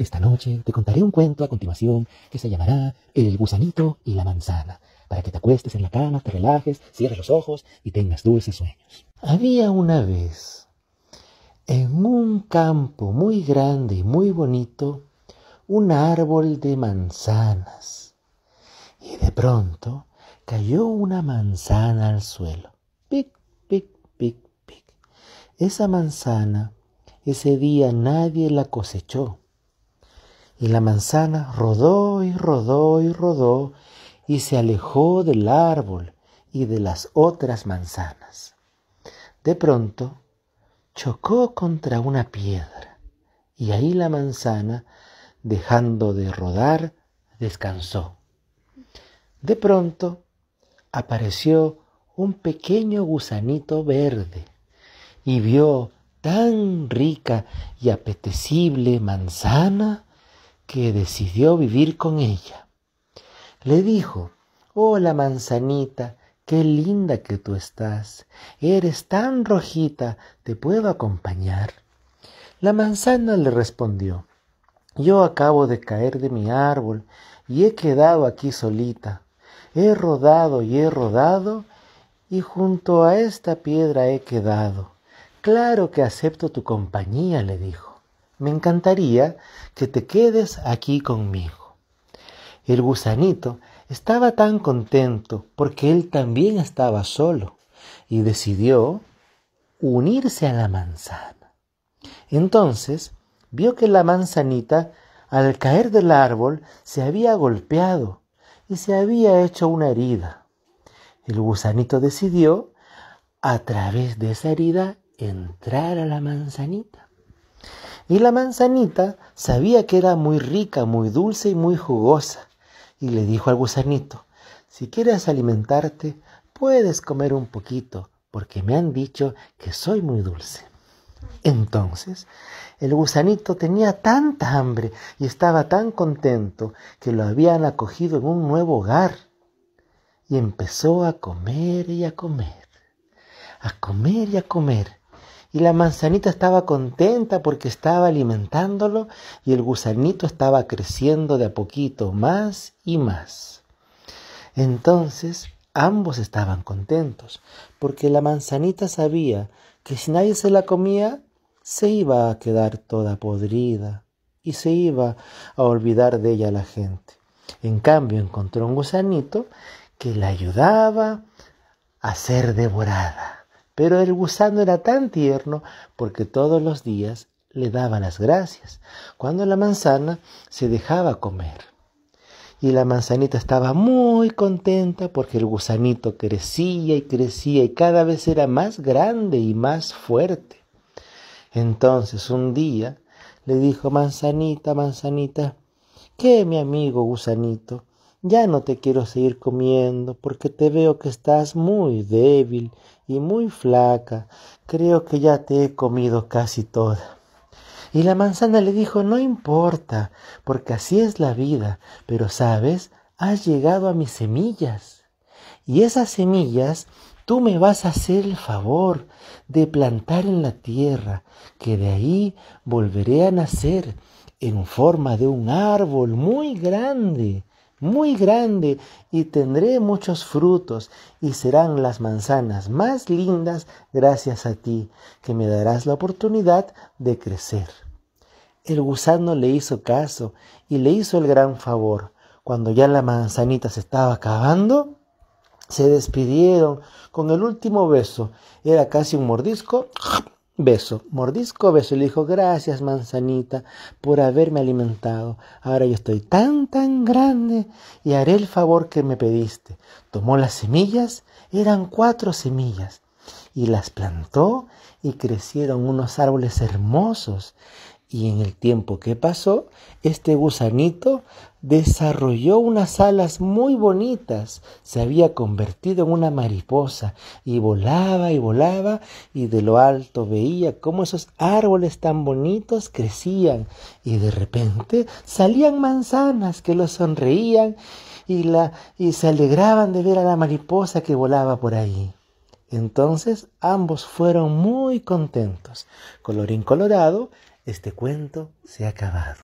Esta noche te contaré un cuento a continuación que se llamará El gusanito y la manzana, para que te acuestes en la cama, te relajes, cierres los ojos y tengas dulces sueños. Había una vez, en un campo muy grande y muy bonito, un árbol de manzanas. Y de pronto cayó una manzana al suelo. Pic, pic, pic, pic. Esa manzana ese día nadie la cosechó y la manzana rodó y rodó y rodó y se alejó del árbol y de las otras manzanas. De pronto chocó contra una piedra y ahí la manzana, dejando de rodar, descansó. De pronto apareció un pequeño gusanito verde y vio tan rica y apetecible manzana que decidió vivir con ella. Le dijo, Hola manzanita, qué linda que tú estás. Eres tan rojita, ¿te puedo acompañar? La manzana le respondió, Yo acabo de caer de mi árbol y he quedado aquí solita. He rodado y he rodado y junto a esta piedra he quedado. Claro que acepto tu compañía, le dijo me encantaría que te quedes aquí conmigo. El gusanito estaba tan contento porque él también estaba solo y decidió unirse a la manzana. Entonces vio que la manzanita al caer del árbol se había golpeado y se había hecho una herida. El gusanito decidió a través de esa herida entrar a la manzanita. Y la manzanita sabía que era muy rica, muy dulce y muy jugosa. Y le dijo al gusanito, si quieres alimentarte, puedes comer un poquito, porque me han dicho que soy muy dulce. Entonces, el gusanito tenía tanta hambre y estaba tan contento que lo habían acogido en un nuevo hogar. Y empezó a comer y a comer, a comer y a comer y la manzanita estaba contenta porque estaba alimentándolo y el gusanito estaba creciendo de a poquito más y más. Entonces ambos estaban contentos porque la manzanita sabía que si nadie se la comía se iba a quedar toda podrida y se iba a olvidar de ella la gente. En cambio encontró un gusanito que la ayudaba a ser devorada. Pero el gusano era tan tierno porque todos los días le daba las gracias cuando la manzana se dejaba comer. Y la manzanita estaba muy contenta porque el gusanito crecía y crecía y cada vez era más grande y más fuerte. Entonces un día le dijo, manzanita, manzanita, ¿qué mi amigo gusanito ya no te quiero seguir comiendo porque te veo que estás muy débil y muy flaca. Creo que ya te he comido casi toda. Y la manzana le dijo, no importa, porque así es la vida, pero sabes, has llegado a mis semillas. Y esas semillas tú me vas a hacer el favor de plantar en la tierra, que de ahí volveré a nacer en forma de un árbol muy grande muy grande y tendré muchos frutos y serán las manzanas más lindas gracias a ti, que me darás la oportunidad de crecer. El gusano le hizo caso y le hizo el gran favor. Cuando ya la manzanita se estaba acabando, se despidieron con el último beso. Era casi un mordisco Beso, mordisco, beso. Le dijo, gracias manzanita por haberme alimentado. Ahora yo estoy tan, tan grande y haré el favor que me pediste. Tomó las semillas, eran cuatro semillas, y las plantó y crecieron unos árboles hermosos. Y en el tiempo que pasó, este gusanito desarrolló unas alas muy bonitas, se había convertido en una mariposa y volaba y volaba y de lo alto veía cómo esos árboles tan bonitos crecían y de repente salían manzanas que lo sonreían y, la, y se alegraban de ver a la mariposa que volaba por ahí. Entonces ambos fueron muy contentos. Colorín colorado, este cuento se ha acabado.